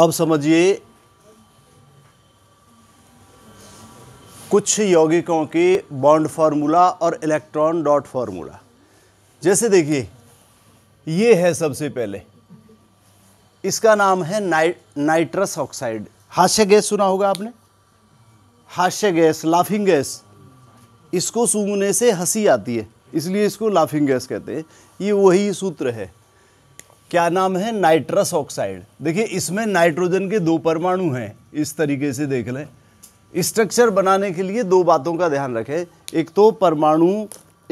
अब समझिए कुछ यौगिकों के बॉन्ड फार्मूला और इलेक्ट्रॉन डॉट फार्मूला जैसे देखिए ये है सबसे पहले इसका नाम है नाइट नाइट्रस ऑक्साइड हास्य गैस सुना होगा आपने हास्य गैस लाफिंग गैस इसको सूंघने से हंसी आती है इसलिए इसको लाफिंग गैस कहते हैं ये वही सूत्र है क्या नाम है नाइट्रस ऑक्साइड देखिए इसमें नाइट्रोजन के दो परमाणु हैं इस तरीके से देख लें स्ट्रक्चर बनाने के लिए दो बातों का ध्यान रखें एक तो परमाणु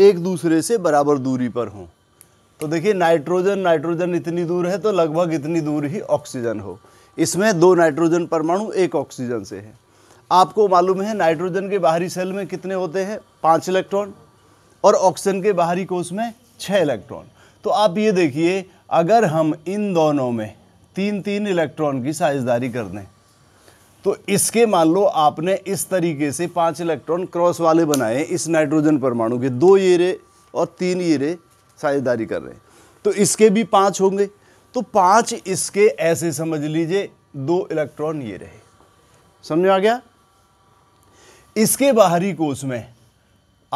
एक दूसरे से बराबर दूरी पर हों तो देखिए नाइट्रोजन नाइट्रोजन इतनी दूर है तो लगभग इतनी दूर ही ऑक्सीजन हो इसमें दो नाइट्रोजन परमाणु एक ऑक्सीजन से है आपको मालूम है नाइट्रोजन के बाहरी सेल में कितने होते हैं पाँच इलेक्ट्रॉन और ऑक्सीजन के बाहरी कोष में छः इलेक्ट्रॉन तो आप ये देखिए अगर हम इन दोनों में तीन तीन इलेक्ट्रॉन की साइजदारी कर दें तो इसके मान लो आपने इस तरीके से पांच इलेक्ट्रॉन क्रॉस वाले बनाए इस नाइट्रोजन परमाणु के दो येरे और तीन येरे साइजदारी कर रहे हैं तो इसके भी पांच होंगे तो पांच इसके ऐसे समझ लीजिए दो इलेक्ट्रॉन ये रहे समझ आ गया इसके बाहरी कोष में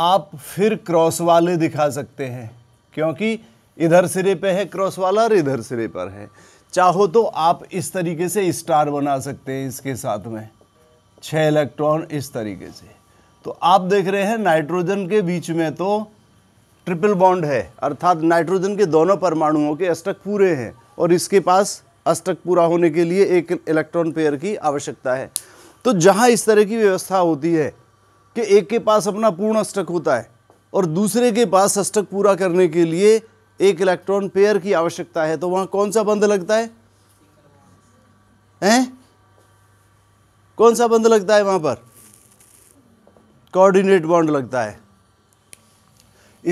आप फिर क्रॉस वाले दिखा सकते हैं क्योंकि इधर सिरे पे है क्रॉस वाला और इधर सिरे पर है चाहो तो आप इस तरीके से स्टार बना सकते हैं इसके साथ में छः इलेक्ट्रॉन इस तरीके से तो आप देख रहे हैं नाइट्रोजन के बीच में तो ट्रिपल बॉन्ड है अर्थात नाइट्रोजन के दोनों परमाणुओं के अष्टक पूरे हैं और इसके पास अष्टक पूरा होने के लिए एक इलेक्ट्रॉन पेयर की आवश्यकता है तो जहाँ इस तरह की व्यवस्था होती है कि एक के पास अपना पूर्ण अष्टक होता है और दूसरे के पास अष्टक पूरा करने के लिए एक इलेक्ट्रॉन पेयर की आवश्यकता है तो वहां कौन सा बंद लगता है हैं कौन सा बंद लगता है वहां पर कोऑर्डिनेट बॉन्ड लगता है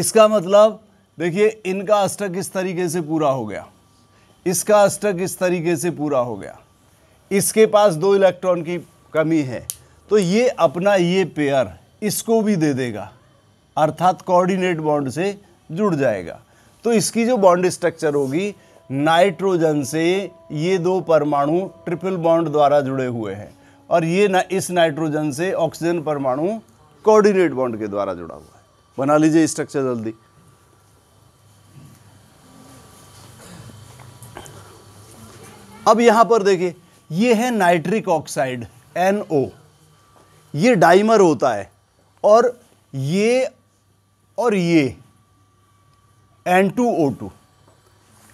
इसका मतलब देखिए इनका अष्टक इस तरीके से पूरा हो गया इसका अष्टक इस तरीके से पूरा हो गया इसके पास दो इलेक्ट्रॉन की कमी है तो ये अपना ये पेयर इसको भी दे देगा अर्थात कोऑर्डिनेट बॉन्ड से जुड़ जाएगा तो इसकी जो बॉन्ड स्ट्रक्चर होगी नाइट्रोजन से ये दो परमाणु ट्रिपल बॉन्ड द्वारा जुड़े हुए हैं और ये ना इस नाइट्रोजन से ऑक्सीजन परमाणु कोऑर्डिनेट बॉन्ड के द्वारा जुड़ा हुआ है बना लीजिए स्ट्रक्चर जल्दी अब यहां पर देखिए ये है नाइट्रिक ऑक्साइड NO ये डाइमर होता है और ये और ये N2O2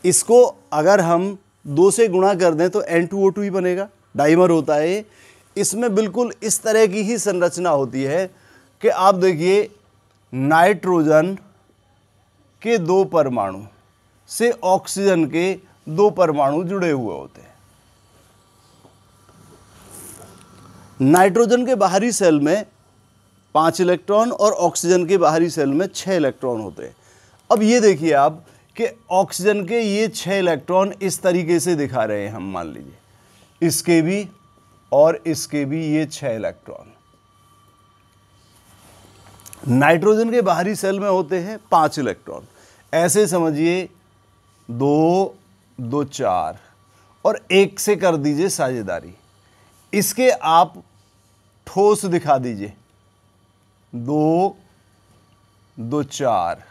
इसको अगर हम दो से गुणा कर दें तो N2O2 ही बनेगा डाइमर होता है इसमें बिल्कुल इस तरह की ही संरचना होती है कि आप देखिए नाइट्रोजन के दो परमाणु से ऑक्सीजन के दो परमाणु जुड़े हुए होते हैं नाइट्रोजन के बाहरी सेल में पाँच इलेक्ट्रॉन और ऑक्सीजन के बाहरी सेल में छः इलेक्ट्रॉन होते हैं अब ये देखिए आप कि ऑक्सीजन के ये छः इलेक्ट्रॉन इस तरीके से दिखा रहे हैं हम मान लीजिए इसके भी और इसके भी ये छः इलेक्ट्रॉन नाइट्रोजन के बाहरी सेल में होते हैं पांच इलेक्ट्रॉन ऐसे समझिए दो दो चार और एक से कर दीजिए साझेदारी इसके आप ठोस दिखा दीजिए दो दो चार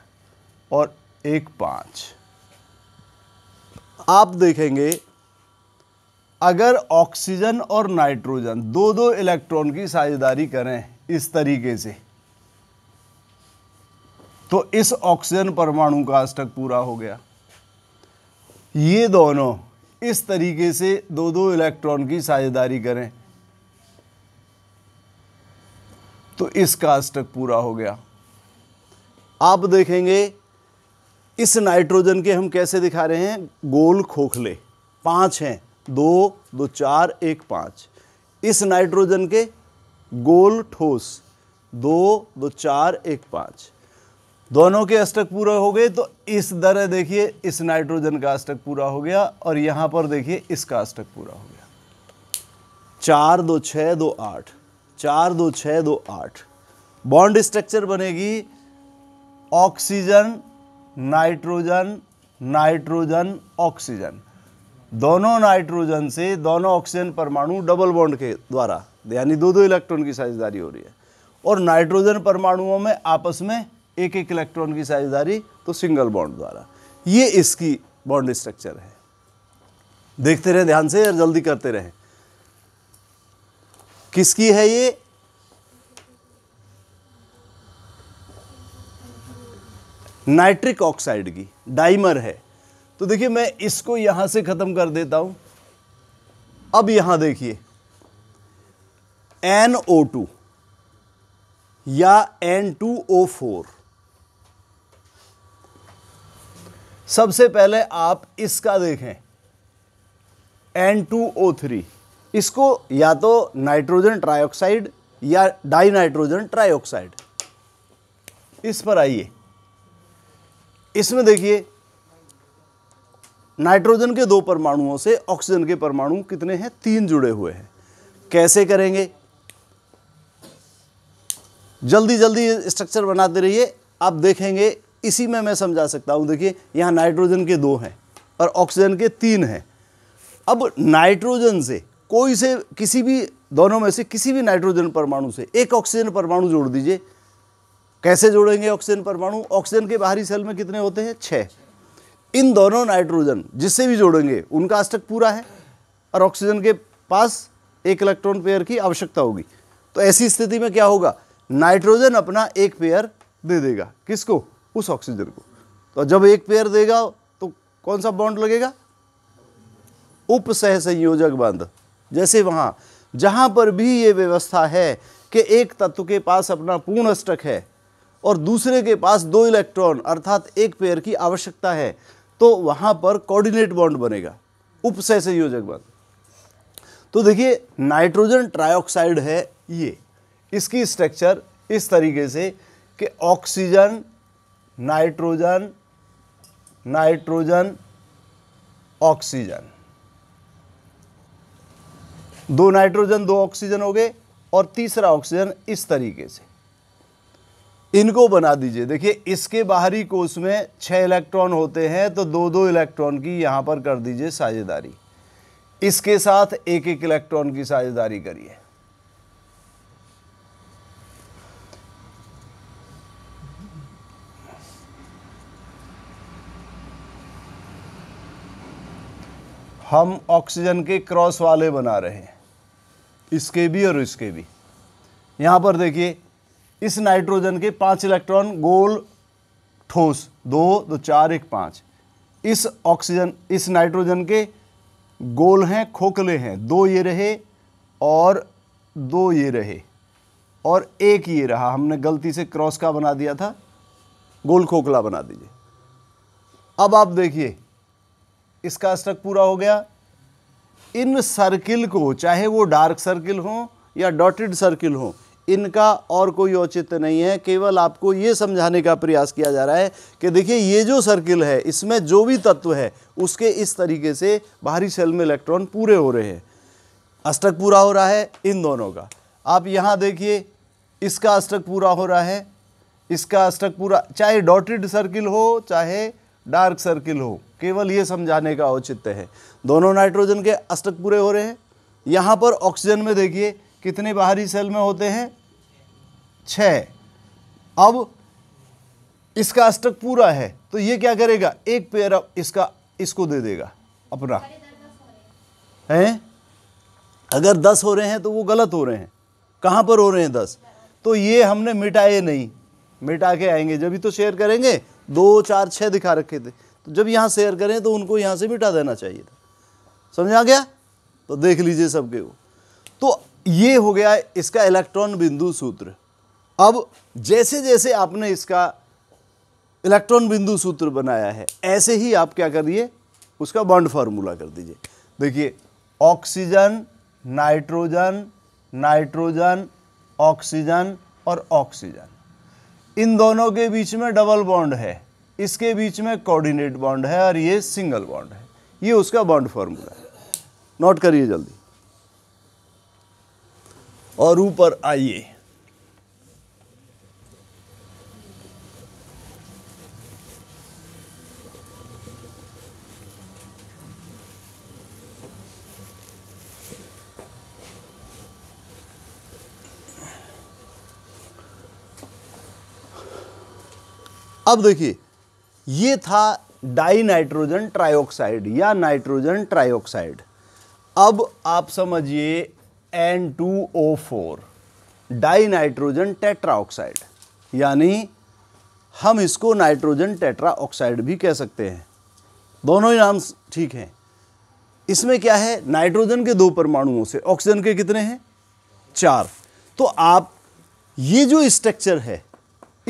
और एक पाँच आप देखेंगे अगर ऑक्सीजन और नाइट्रोजन दो दो इलेक्ट्रॉन की साझेदारी करें इस तरीके से तो इस ऑक्सीजन परमाणु का अष्टक पूरा हो गया ये दोनों इस तरीके से दो दो इलेक्ट्रॉन की साझेदारी करें तो इसका अष्टक पूरा हो गया आप देखेंगे इस नाइट्रोजन के हम कैसे दिखा रहे हैं गोल खोखले पांच हैं दो दो चार एक पांच इस नाइट्रोजन के गोल ठोस दो दो चार एक पांच दोनों के अष्टक पूरा हो गए तो इस दर देखिए इस नाइट्रोजन का अष्टक पूरा हो गया और यहां पर देखिए इसका अष्टक पूरा हो गया चार दो छ दो आठ चार दो छ दो आठ बॉन्ड स्ट्रक्चर बनेगी ऑक्सीजन नाइट्रोजन नाइट्रोजन ऑक्सीजन दोनों नाइट्रोजन से दोनों ऑक्सीजन परमाणु डबल बॉन्ड के द्वारा यानी दो दो इलेक्ट्रॉन की साझेदारी हो रही है और नाइट्रोजन परमाणुओं में आपस में एक एक इलेक्ट्रॉन की साझेदारी तो सिंगल बॉन्ड द्वारा ये इसकी बॉन्ड स्ट्रक्चर है देखते रहें ध्यान से और जल्दी करते रहें किसकी है ये नाइट्रिक ऑक्साइड की डाइमर है तो देखिए मैं इसको यहां से ख़त्म कर देता हूं अब यहां देखिए NO2 या N2O4 सबसे पहले आप इसका देखें N2O3 इसको या तो नाइट्रोजन ट्राइऑक्साइड या डाई नाइट्रोजन ट्राइऑक्साइड इस पर आइए इसमें देखिए नाइट्रोजन के दो परमाणुओं से ऑक्सीजन के परमाणु कितने हैं तीन जुड़े हुए हैं कैसे करेंगे जल्दी जल्दी स्ट्रक्चर बनाते रहिए आप देखेंगे इसी में मैं समझा सकता हूं देखिए यहां नाइट्रोजन के दो हैं और ऑक्सीजन के तीन हैं अब नाइट्रोजन से कोई से किसी भी दोनों में से किसी भी नाइट्रोजन परमाणु से एक ऑक्सीजन परमाणु जोड़ दीजिए कैसे जोड़ेंगे ऑक्सीजन परमाणु ऑक्सीजन के बाहरी सेल में कितने होते हैं छः इन दोनों नाइट्रोजन जिससे भी जोड़ेंगे उनका अष्टक पूरा है और ऑक्सीजन के पास एक इलेक्ट्रॉन पेयर की आवश्यकता होगी तो ऐसी स्थिति में क्या होगा नाइट्रोजन अपना एक पेयर दे देगा किसको उस ऑक्सीजन को तो जब एक पेयर देगा तो कौन सा बॉन्ड लगेगा उप सह संयोजक बंध जैसे वहाँ जहाँ पर भी ये व्यवस्था है कि एक तत्व के पास अपना पूर्ण अष्टक है और दूसरे के पास दो इलेक्ट्रॉन अर्थात एक पेयर की आवश्यकता है तो वहां पर कोऑर्डिनेट बॉन्ड बनेगा उपसह संयोजक बंद तो देखिए नाइट्रोजन ट्राइऑक्साइड है ये इसकी स्ट्रक्चर इस तरीके से कि ऑक्सीजन नाइट्रोजन नाइट्रोजन ऑक्सीजन दो नाइट्रोजन दो ऑक्सीजन हो गए और तीसरा ऑक्सीजन इस तरीके से इनको बना दीजिए देखिए इसके बाहरी कोष में छः इलेक्ट्रॉन होते हैं तो दो दो इलेक्ट्रॉन की यहाँ पर कर दीजिए साझेदारी इसके साथ एक एक इलेक्ट्रॉन की साझेदारी करिए हम ऑक्सीजन के क्रॉस वाले बना रहे हैं इसके भी और इसके भी यहाँ पर देखिए इस नाइट्रोजन के पांच इलेक्ट्रॉन गोल ठोस दो दो चार एक पाँच इस ऑक्सीजन इस नाइट्रोजन के गोल हैं खोखले हैं दो ये रहे और दो ये रहे और एक ये रहा हमने गलती से क्रॉस का बना दिया था गोल खोखला बना दीजिए अब आप देखिए इसका स्टक पूरा हो गया इन सर्किल को चाहे वो डार्क सर्किल हो या डॉटेड सर्किल हो इनका और कोई औचित्य नहीं है केवल आपको ये समझाने का प्रयास किया जा रहा है कि देखिए ये जो सर्किल है इसमें जो भी तत्व है उसके इस तरीके से बाहरी सेल में इलेक्ट्रॉन पूरे हो रहे हैं अष्टक पूरा हो रहा है इन दोनों का आप यहाँ देखिए इसका अष्टक पूरा हो रहा है इसका अष्टक पूरा चाहे डॉटेड सर्किल हो चाहे डार्क सर्किल हो केवल ये समझाने का औचित्य है दोनों नाइट्रोजन के अष्टक पूरे हो रहे हैं यहाँ पर ऑक्सीजन में देखिए कितने बाहरी सेल में होते हैं छः अब इसका अष्टक पूरा है तो ये क्या करेगा एक पेयर अब इसका इसको दे देगा अपना हैं अगर दस हो रहे हैं तो वो गलत हो रहे हैं कहाँ पर हो रहे हैं दस तो ये हमने मिटाए नहीं मिटा के आएंगे जब ही तो शेयर करेंगे दो चार छः दिखा रखे थे तो जब यहाँ शेयर करें तो उनको यहाँ से मिटा देना चाहिए था समझ आ गया तो देख लीजिए सबके वो तो ये हो गया इसका इलेक्ट्रॉन बिंदु सूत्र अब जैसे जैसे आपने इसका इलेक्ट्रॉन बिंदु सूत्र बनाया है ऐसे ही आप क्या करिए उसका बॉन्ड फार्मूला कर दीजिए देखिए ऑक्सीजन नाइट्रोजन नाइट्रोजन ऑक्सीजन और ऑक्सीजन इन दोनों के बीच में डबल बॉन्ड है इसके बीच में कोऑर्डिनेट बॉन्ड है और ये सिंगल बॉन्ड है ये उसका बॉन्ड फॉर्मूला है नोट करिए जल्दी और ऊपर आइए अब देखिए ये था डाई नाइट्रोजन ट्राइऑक्साइड या नाइट्रोजन ट्राइऑक्साइड अब आप समझिए N two O four dinitrogen tetroxide यानी हम इसको नाइट्रोजन टेट्राऑक्साइड भी कह सकते हैं दोनों ही नाम ठीक हैं इसमें क्या है नाइट्रोजन के दो परमाणुओं से ऑक्सीजन के कितने हैं चार तो आप ये जो स्ट्रक्चर है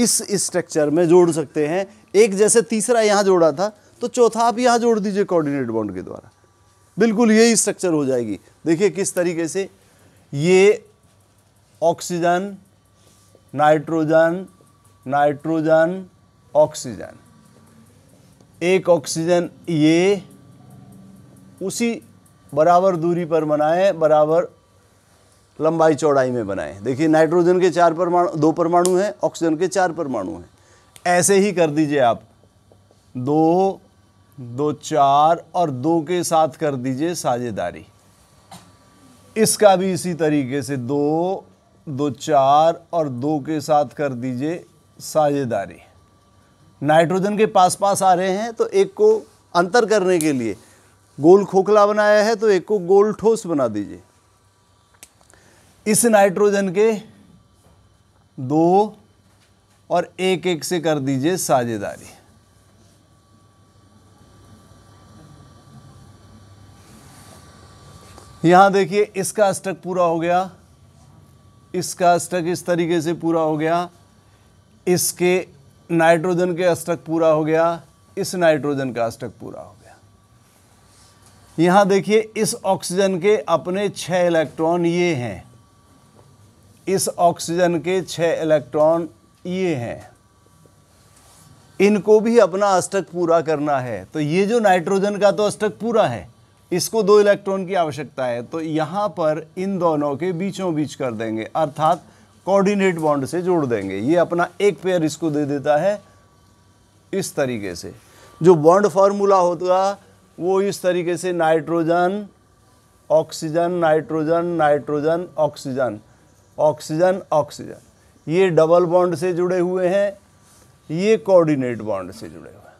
इस स्ट्रक्चर में जोड़ सकते हैं एक जैसे तीसरा यहाँ जोड़ा था तो चौथा आप यहाँ जोड़ दीजिए कोऑर्डिनेट बाउंड के द्वारा बिल्कुल यही स्ट्रक्चर हो जाएगी देखिए किस तरीके से ये ऑक्सीजन नाइट्रोजन नाइट्रोजन ऑक्सीजन एक ऑक्सीजन ये उसी बराबर दूरी पर बनाए बराबर लंबाई चौड़ाई में बनाएं देखिए नाइट्रोजन के चार परमाणु दो परमाणु हैं ऑक्सीजन के चार परमाणु हैं ऐसे ही कर दीजिए आप दो दो चार और दो के साथ कर दीजिए साझेदारी इसका भी इसी तरीके से दो दो चार और दो के साथ कर दीजिए साझेदारी नाइट्रोजन के पास पास आ रहे हैं तो एक को अंतर करने के लिए गोल खोखला बनाया है तो एक को गोल ठोस बना दीजिए इस नाइट्रोजन के दो और एक एक से कर दीजिए साझेदारी यहां देखिए इसका अष्टक पूरा हो गया इसका अष्टक इस तरीके से पूरा हो गया इसके नाइट्रोजन के अष्टक पूरा हो गया इस नाइट्रोजन का अष्टक पूरा हो गया यहां देखिए इस ऑक्सीजन के अपने छह इलेक्ट्रॉन ये हैं इस ऑक्सीजन के छः इलेक्ट्रॉन ये हैं इनको भी अपना अष्टक पूरा करना है तो ये जो नाइट्रोजन का तो अष्टक पूरा है इसको दो इलेक्ट्रॉन की आवश्यकता है तो यहाँ पर इन दोनों के बीचों बीच कर देंगे अर्थात कोऑर्डिनेट बॉन्ड से जोड़ देंगे ये अपना एक पेयर इसको दे देता है इस तरीके से जो बॉन्ड फार्मूला होगा वो इस तरीके से nitrogen oxygen nitrogen nitrogen oxygen oxygen oxygen ये डबल बॉन्ड से जुड़े हुए हैं ये कोऑर्डिनेट बॉन्ड से जुड़े हुए हैं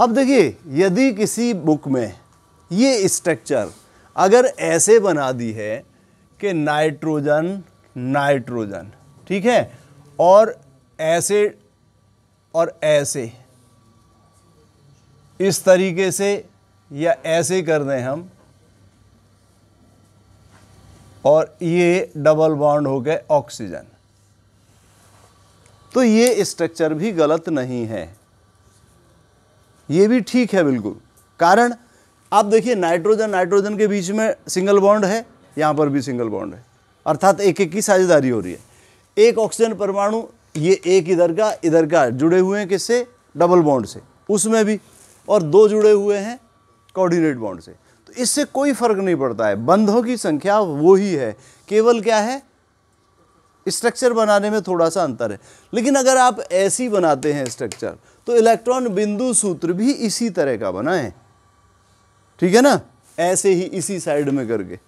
अब देखिए यदि किसी बुक में ये स्ट्रक्चर अगर ऐसे बना दी है कि नाइट्रोजन नाइट्रोजन ठीक है और ऐसे और ऐसे इस तरीके से या ऐसे कर दें हम और ये डबल बॉन्ड हो गए ऑक्सीजन तो ये स्ट्रक्चर भी गलत नहीं है ये भी ठीक है बिल्कुल कारण आप देखिए नाइट्रोजन नाइट्रोजन के बीच में सिंगल बॉन्ड है यहाँ पर भी सिंगल बॉन्ड है अर्थात एक एक की साझेदारी हो रही है एक ऑक्सीजन परमाणु ये एक इधर का इधर का जुड़े हुए हैं किससे डबल बॉन्ड से उसमें भी और दो जुड़े हुए हैं कोऑर्डिनेट बॉन्ड से तो इससे कोई फर्क नहीं पड़ता है बंधों की संख्या वो ही है केवल क्या है स्ट्रक्चर बनाने में थोड़ा सा अंतर है लेकिन अगर आप ऐसी बनाते हैं स्ट्रक्चर तो इलेक्ट्रॉन बिंदु सूत्र भी इसी तरह का बनाए ठीक है ना ऐसे ही इसी साइड में करके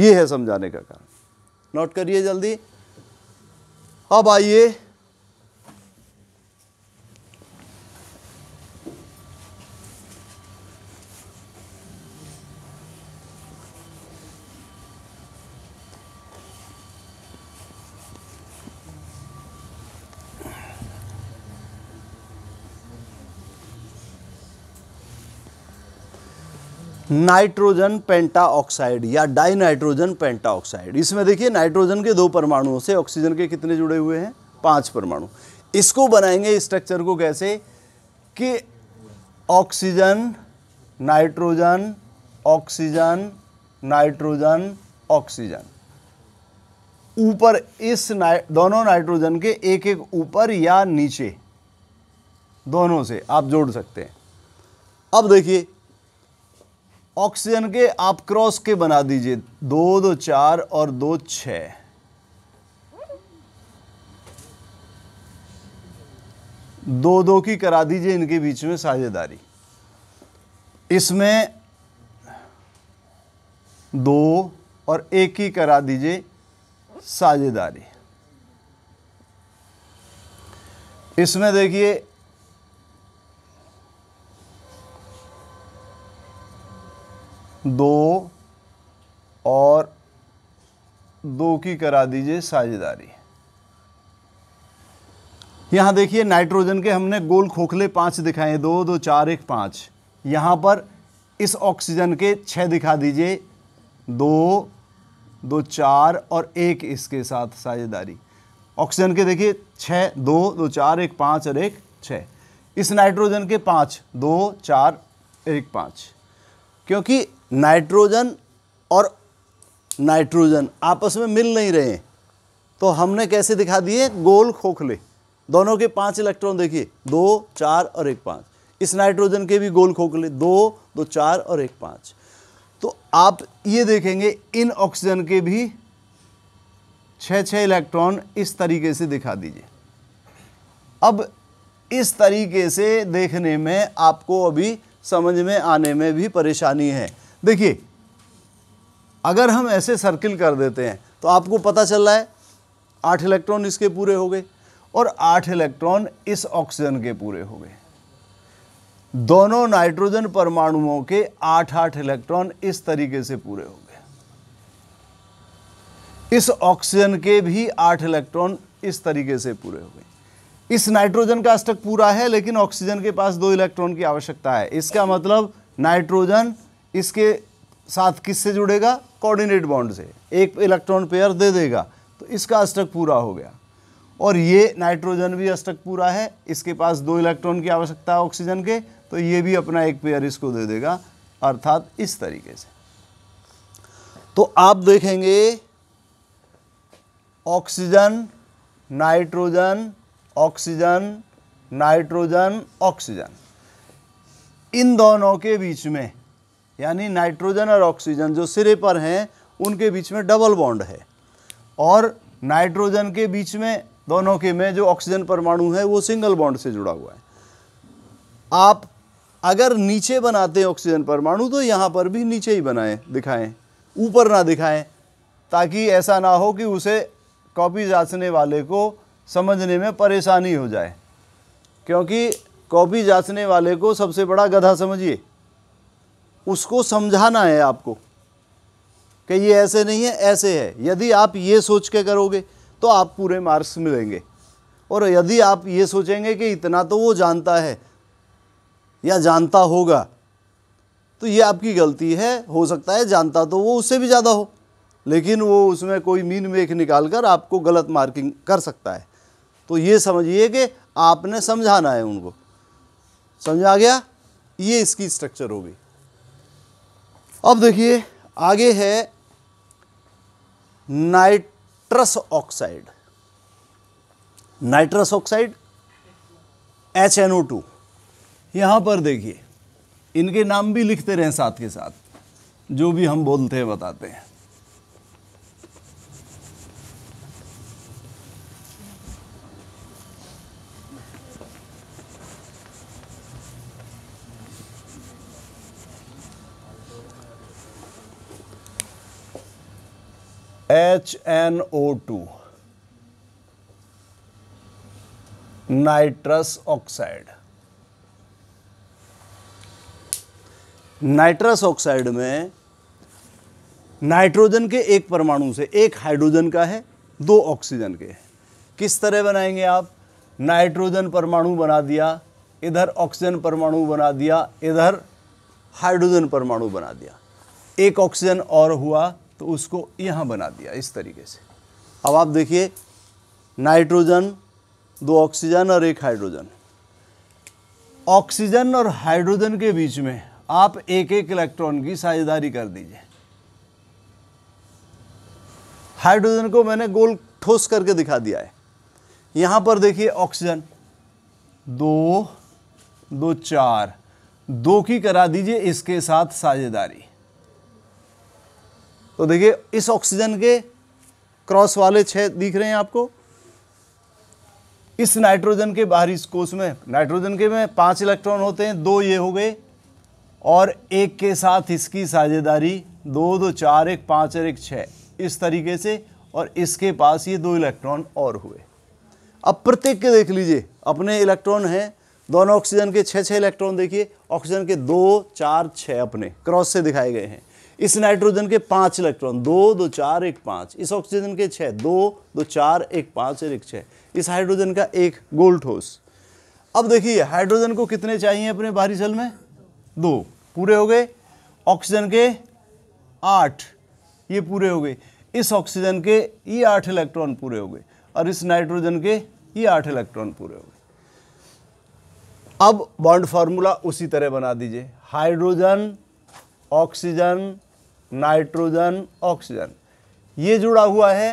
ये है समझाने का कारण नोट करिए जल्दी अब आइए नाइट्रोजन पेंटाऑक्साइड या डाइनाइट्रोजन पेंटाऑक्साइड इसमें देखिए नाइट्रोजन के दो परमाणुओं से ऑक्सीजन के कितने जुड़े हुए हैं पांच परमाणु इसको बनाएंगे स्ट्रक्चर को कैसे कि oxygen nitrogen oxygen nitrogen oxygen ऊपर इस नाइ दोनों नाइट्रोजन के एक एक ऊपर या नीचे दोनों से आप जोड़ सकते हैं अब देखिए ऑक्सीजन के आप क्रॉस के बना दीजिए दो दो चार और दो छ दो दो की करा दीजिए इनके बीच में साझेदारी इसमें दो और एक ही करा दीजिए साझेदारी इसमें देखिए दो और दो की करा दीजिए साझेदारी यहाँ देखिए नाइट्रोजन के हमने गोल खोखले पांच दिखाए दो दो चार एक पाँच यहाँ पर इस ऑक्सीजन के छः दिखा दीजिए दो दो चार और एक इसके साथ साझेदारी ऑक्सीजन के देखिए छ दो दो चार एक पाँच और एक छः इस नाइट्रोजन के पाँच दो चार एक पाँच क्योंकि नाइट्रोजन और नाइट्रोजन आपस में मिल नहीं रहे हैं तो हमने कैसे दिखा दिए गोल खोखले दोनों के पांच इलेक्ट्रॉन देखिए दो चार और एक पाँच इस नाइट्रोजन के भी गोल खोखले दो दो चार और एक पाँच तो आप ये देखेंगे इन ऑक्सीजन के भी छः छः इलेक्ट्रॉन इस तरीके से दिखा दीजिए अब इस तरीके से देखने में आपको अभी समझ में आने में भी परेशानी है देखिए अगर हम ऐसे सर्किल कर देते हैं तो आपको पता चल रहा है आठ इलेक्ट्रॉन इसके पूरे हो गए और आठ इलेक्ट्रॉन इस ऑक्सीजन के पूरे हो गए दोनों नाइट्रोजन परमाणुओं के आठ आठ इलेक्ट्रॉन इस तरीके से पूरे हो गए इस ऑक्सीजन के भी आठ इलेक्ट्रॉन इस तरीके से पूरे हो गए इस नाइट्रोजन का अष्टक पूरा है लेकिन ऑक्सीजन के पास दो इलेक्ट्रॉन की आवश्यकता है इसका मतलब नाइट्रोजन इसके साथ किससे जुड़ेगा कोऑर्डिनेट बॉन्ड से एक इलेक्ट्रॉन पेयर दे देगा तो इसका अष्टक पूरा हो गया और ये नाइट्रोजन भी अष्टक पूरा है इसके पास दो इलेक्ट्रॉन की आवश्यकता है ऑक्सीजन के तो ये भी अपना एक पेयर इसको दे देगा अर्थात इस तरीके से तो आप देखेंगे oxygen nitrogen oxygen nitrogen oxygen इन दोनों के बीच में यानी नाइट्रोजन और ऑक्सीजन जो सिरे पर हैं उनके बीच में डबल बॉन्ड है और नाइट्रोजन के बीच में दोनों के में जो ऑक्सीजन परमाणु है वो सिंगल बॉन्ड से जुड़ा हुआ है आप अगर नीचे बनाते हैं ऑक्सीजन परमाणु तो यहाँ पर भी नीचे ही बनाएं दिखाएं ऊपर ना दिखाएं ताकि ऐसा ना हो कि उसे कॉपी जांचने वाले को समझने में परेशानी हो जाए क्योंकि कॉपी जांचने वाले को सबसे बड़ा गधा समझिए उसको समझाना है आपको कि ये ऐसे नहीं है ऐसे है यदि आप ये सोच के करोगे तो आप पूरे मार्क्स मिलेंगे और यदि आप ये सोचेंगे कि इतना तो वो जानता है या जानता होगा तो ये आपकी गलती है हो सकता है जानता तो वो उससे भी ज़्यादा हो लेकिन वो उसमें कोई मीन मेख निकाल कर आपको गलत मार्किंग कर सकता है तो ये समझिए कि आपने समझाना है उनको समझा गया ये इसकी स्ट्रक्चर होगी अब देखिए आगे है nitrous oxide nitrous oxide H N O two यहां पर देखिए इनके नाम भी लिखते रहें साथ के साथ जो भी हम बोलते हैं बताते हैं H N O two nitrous oxide nitrous oxide में नाइट्रोजन के एक परमाणु से एक हाइड्रोजन का है दो ऑक्सीजन के किस तरह बनाएंगे आप नाइट्रोजन परमाणु बना दिया इधर ऑक्सीजन परमाणु बना दिया इधर हाइड्रोजन परमाणु बना दिया एक ऑक्सीजन और हुआ तो उसको यहाँ बना दिया इस तरीके से अब आप देखिए नाइट्रोजन दो ऑक्सीजन और एक हाइड्रोजन ऑक्सीजन और हाइड्रोजन के बीच में आप एक एक इलेक्ट्रॉन की साझेदारी कर दीजिए हाइड्रोजन को मैंने गोल ठोस करके दिखा दिया है यहां पर देखिए ऑक्सीजन दो दो चार दो की करा दीजिए इसके साथ साझेदारी तो देखिए इस ऑक्सीजन के क्रॉस वाले छह दिख रहे हैं आपको इस नाइट्रोजन के बाहरी कोष में नाइट्रोजन के में पांच इलेक्ट्रॉन होते हैं दो ये हो गए और एक के साथ इसकी साझेदारी दो दो चार एक पाँच और एक छः इस तरीके से और इसके पास ये दो इलेक्ट्रॉन और हुए अब प्रत्येक के देख लीजिए अपने इलेक्ट्रॉन हैं दोनों ऑक्सीजन के छः छः इलेक्ट्रॉन देखिए ऑक्सीजन के दो चार छः अपने क्रॉस से दिखाए गए हैं इस नाइट्रोजन के पांच इलेक्ट्रॉन दो दो चार एक पांच इस ऑक्सीजन के छह दो दो चार एक पांच और एक छह इस हाइड्रोजन का एक गोल ठोस अब देखिए हाइड्रोजन को कितने चाहिए अपने बाहरी सेल में दो पूरे हो गए ऑक्सीजन के आठ ये पूरे हो गए इस ऑक्सीजन के ये आठ इलेक्ट्रॉन पूरे हो गए और इस नाइट्रोजन के ये आठ इलेक्ट्रॉन पूरे हो गए अब बॉन्ड फार्मूला उसी तरह बना दीजिए हाइड्रोजन ऑक्सीजन नाइट्रोजन ऑक्सीजन ये जुड़ा हुआ है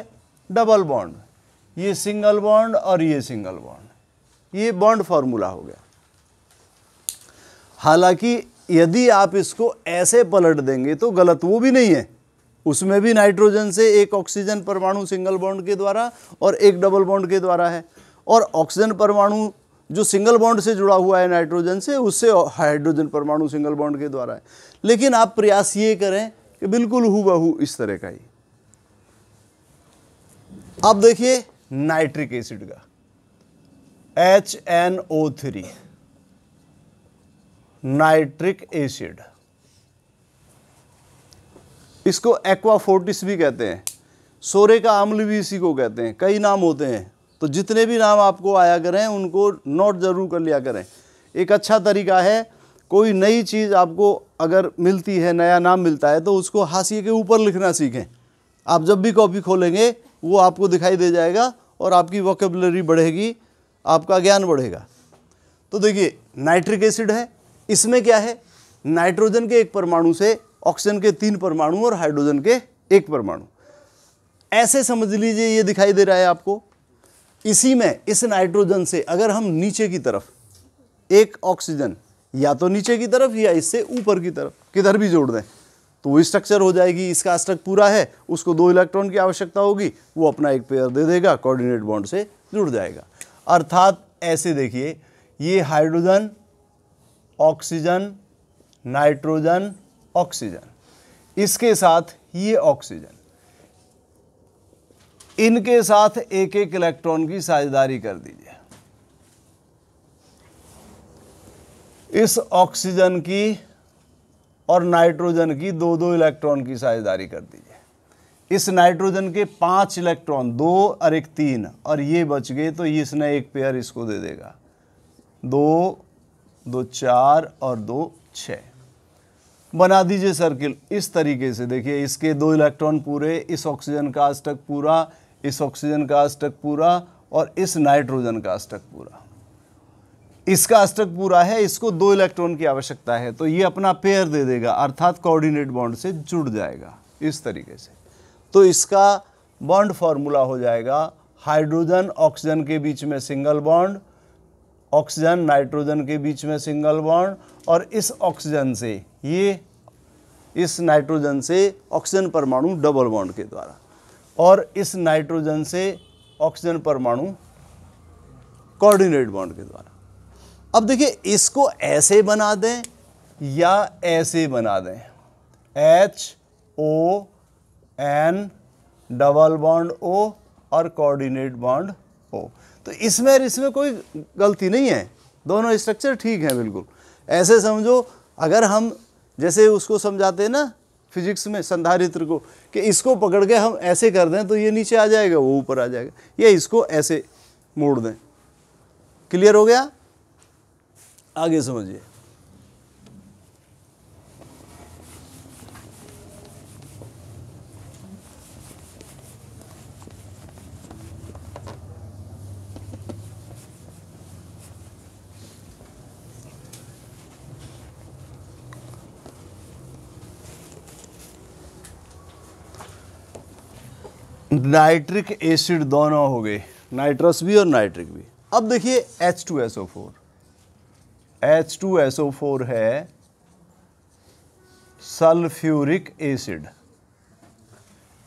डबल बॉन्ड ये सिंगल बॉन्ड और ये सिंगल बॉन्ड ये बॉन्ड फॉर्मूला हो गया हालांकि यदि आप इसको ऐसे पलट देंगे तो गलत वो भी नहीं है उसमें भी नाइट्रोजन से एक ऑक्सीजन परमाणु सिंगल बॉन्ड के द्वारा और एक डबल बॉन्ड के द्वारा है और ऑक्सीजन परमाणु जो सिंगल बॉन्ड से जुड़ा हुआ है नाइट्रोजन से उससे हाइड्रोजन परमाणु सिंगल बॉन्ड के द्वारा है लेकिन आप प्रयास ये करें कि बिल्कुल हु बहु इस तरह का ही अब देखिए नाइट्रिक एसिड का H N O three nitric acid इसको एक्वाफोर्टिस भी कहते हैं सोरे का अम्ल भी इसी को कहते हैं कई नाम होते हैं तो जितने भी नाम आपको आया करें उनको नोट ज़रूर कर लिया करें एक अच्छा तरीका है कोई नई चीज़ आपको अगर मिलती है नया नाम मिलता है तो उसको हाशिए के ऊपर लिखना सीखें आप जब भी कॉपी खोलेंगे वो आपको दिखाई दे जाएगा और आपकी वोकेबलरी बढ़ेगी आपका ज्ञान बढ़ेगा तो देखिए नाइट्रिक एसिड है इसमें क्या है नाइट्रोजन के एक परमाणु से ऑक्सीजन के तीन परमाणु और हाइड्रोजन के एक परमाणु ऐसे समझ लीजिए ये दिखाई दे रहा है आपको इसी में इस नाइट्रोजन से अगर हम नीचे की तरफ एक ऑक्सीजन या तो नीचे की तरफ या इससे ऊपर की तरफ किधर भी जोड़ दें तो वो स्ट्रक्चर हो जाएगी इसका स्ट्रक पूरा है उसको दो इलेक्ट्रॉन की आवश्यकता होगी वो अपना एक पेयर दे देगा कोऑर्डिनेट बॉन्ड से जुड़ जाएगा अर्थात ऐसे देखिए ये हाइड्रोजन ऑक्सीजन नाइट्रोजन ऑक्सीजन इसके साथ ये ऑक्सीजन इनके साथ एक एक इलेक्ट्रॉन की साझेदारी कर दीजिए इस ऑक्सीजन की और नाइट्रोजन की दो दो इलेक्ट्रॉन की साझेदारी कर दीजिए इस नाइट्रोजन के पांच इलेक्ट्रॉन दो और एक तीन और ये बच गए तो इसने एक पेयर इसको दे देगा दो दो चार और दो छ बना दीजिए सर्किल इस तरीके से देखिए इसके दो इलेक्ट्रॉन पूरे इस ऑक्सीजन का अस्टक पूरा इस ऑक्सीजन का अस्टक पूरा और इस नाइट्रोजन का अस्टक पूरा इसका अष्टक पूरा है इसको दो इलेक्ट्रॉन की आवश्यकता है तो ये अपना पेयर दे देगा अर्थात कोऑर्डिनेट बॉन्ड से जुड़ जाएगा इस तरीके से तो इसका बॉन्ड फॉर्मूला हो जाएगा हाइड्रोजन ऑक्सीजन के बीच में सिंगल बॉन्ड ऑक्सीजन नाइट्रोजन के बीच में सिंगल बॉन्ड और इस ऑक्सीजन से ये इस नाइट्रोजन से ऑक्सीजन परमाणु डबल बॉन्ड के द्वारा और इस नाइट्रोजन से ऑक्सीजन परमाणु कोऑर्डिनेट बॉन्ड के द्वारा अब देखिए इसको ऐसे बना दें या ऐसे बना दें H O N double bond O और कोऑर्डिनेट बॉन्ड ओ तो इसमें और इसमें कोई गलती नहीं है दोनों स्ट्रक्चर ठीक हैं बिल्कुल ऐसे समझो अगर हम जैसे उसको समझाते हैं ना फिजिक्स में संधारित्र को कि इसको पकड़ के हम ऐसे कर दें तो ये नीचे आ जाएगा वो ऊपर आ जाएगा या इसको ऐसे मोड़ दें क्लियर हो गया आगे समझिए नाइट्रिक एसिड दोनों हो गए नाइट्रस भी और नाइट्रिक भी अब देखिए H two S O four H two S O four है सल्फ्यूरिक एसिड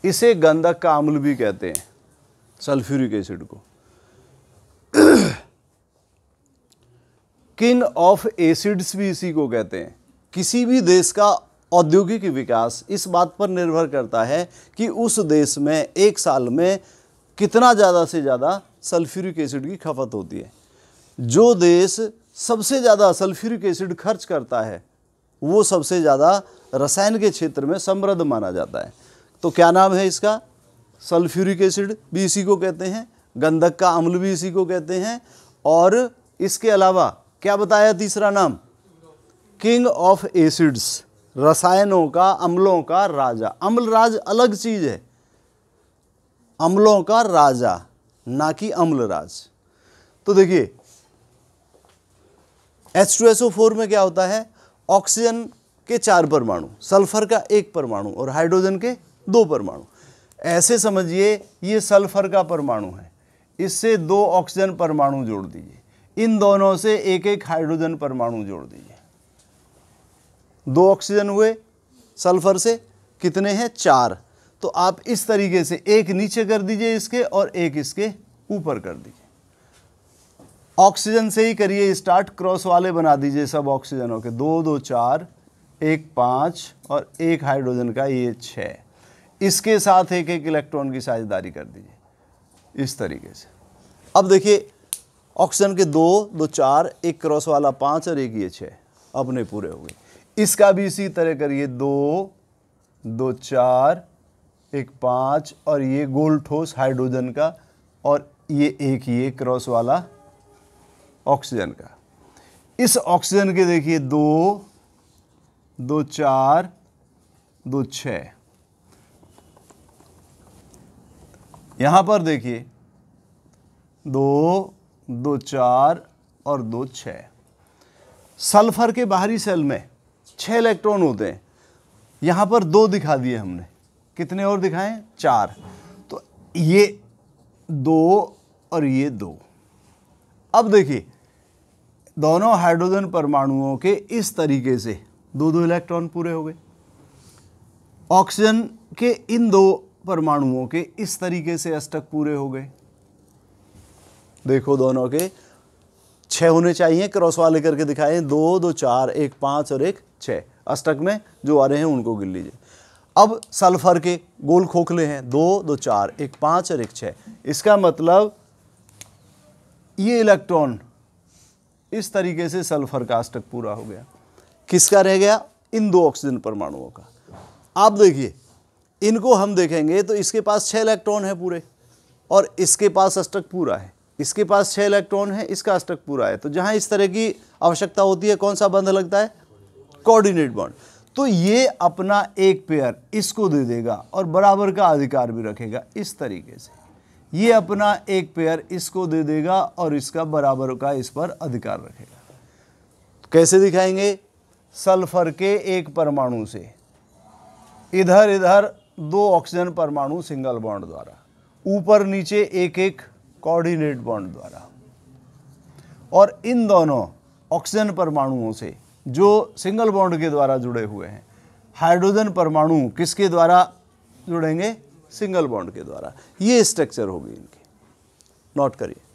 इसे गंधक का अम्ल भी कहते हैं सल्फ्यूरिक एसिड को किंग ऑफ एसिड्स भी इसी को कहते हैं किसी भी देश का औद्योगिक विकास इस बात पर निर्भर करता है कि उस देश में एक साल में कितना ज़्यादा से ज़्यादा सल्फ्यूरिक एसिड की खपत होती है जो देश सबसे ज़्यादा सल्फ्यूरिक एसिड खर्च करता है वो सबसे ज़्यादा रसायन के क्षेत्र में समृद्ध माना जाता है तो क्या नाम है इसका सल्फ्यूरिक एसिड भी इसी को कहते हैं गंधक का अम्ल भी इसी को कहते हैं और इसके अलावा क्या बताया तीसरा नाम किंग ऑफ एसिड्स रसायनों का अम्लों का राजा अम्ल राज अलग चीज़ है अम्लों का राजा ना कि अम्ल राज तो देखिए H two S O four में क्या होता है ऑक्सीजन के चार परमाणु सल्फर का एक परमाणु और हाइड्रोजन के दो परमाणु ऐसे समझिए ये सल्फर का परमाणु है इससे दो ऑक्सीजन परमाणु जोड़ दीजिए इन दोनों से एक एक हाइड्रोजन परमाणु जोड़ दीजिए दो ऑक्सीजन हुए सल्फर से कितने हैं चार तो आप इस तरीके से एक नीचे कर दीजिए इसके और एक इसके ऊपर कर दीजिए ऑक्सीजन से ही करिए स्टार्ट क्रॉस वाले बना दीजिए सब ऑक्सीजन के दो दो चार एक पाँच और एक हाइड्रोजन का ये छः इसके साथ एक एक इलेक्ट्रॉन की साझेदारी कर दीजिए इस तरीके से अब देखिए ऑक्सीजन के दो दो चार एक क्रॉस वाला पाँच और एक ये छः अपने पूरे हो गए इसका भी इसी तरह करिए दो दो चार एक पाँच और ये गोल ठोस हाइड्रोजन का और ये एक ये क्रॉस वाला ऑक्सीजन का इस ऑक्सीजन के देखिए दो दो चार दो छ यहां पर देखिए दो दो चार और दो छ सल्फर के बाहरी सेल में छह इलेक्ट्रॉन होते हैं यहां पर दो दिखा दिए हमने कितने और दिखाएं चार तो ये दो और ये दो अब देखिए दोनों हाइड्रोजन परमाणुओं के इस तरीके से दो दो इलेक्ट्रॉन पूरे हो गए ऑक्सीजन के इन दो परमाणुओं के इस तरीके से अष्टक पूरे हो गए देखो दोनों के छह होने चाहिए क्रॉस वाले करके दिखाए दो दो चार एक पांच और एक छः अष्टक में जो आ रहे हैं उनको गिन लीजिए अब सल्फर के गोल खोखले हैं दो दो चार एक पांच और एक छ इसका मतलब ये इलेक्ट्रॉन इस तरीके से सल्फर का अष्टक पूरा हो गया किसका रह गया इन दो ऑक्सीजन परमाणुओं का आप देखिए इनको हम देखेंगे तो इसके पास छः इलेक्ट्रॉन है पूरे और इसके पास अष्टक पूरा है इसके पास छः इलेक्ट्रॉन है इसका अष्टक पूरा है तो जहाँ इस तरह की आवश्यकता होती है कौन सा बंध लगता है कोऑर्डिनेट बॉन्ड तो ये अपना एक पेयर इसको दे देगा और बराबर का अधिकार भी रखेगा इस तरीके से ये अपना एक पेयर इसको दे देगा और इसका बराबर का इस पर अधिकार रखेगा तो कैसे दिखाएंगे सल्फर के एक परमाणु से इधर इधर दो ऑक्सीजन परमाणु सिंगल बॉन्ड द्वारा ऊपर नीचे एक एक कोऑर्डिनेट बॉन्ड द्वारा और इन दोनों ऑक्सीजन परमाणुओं से जो सिंगल बॉन्ड के द्वारा जुड़े हुए हैं हाइड्रोजन परमाणु किसके द्वारा जुड़ेंगे सिंगल बॉन्ड के द्वारा ये स्ट्रक्चर होगी इनकी नोट करिए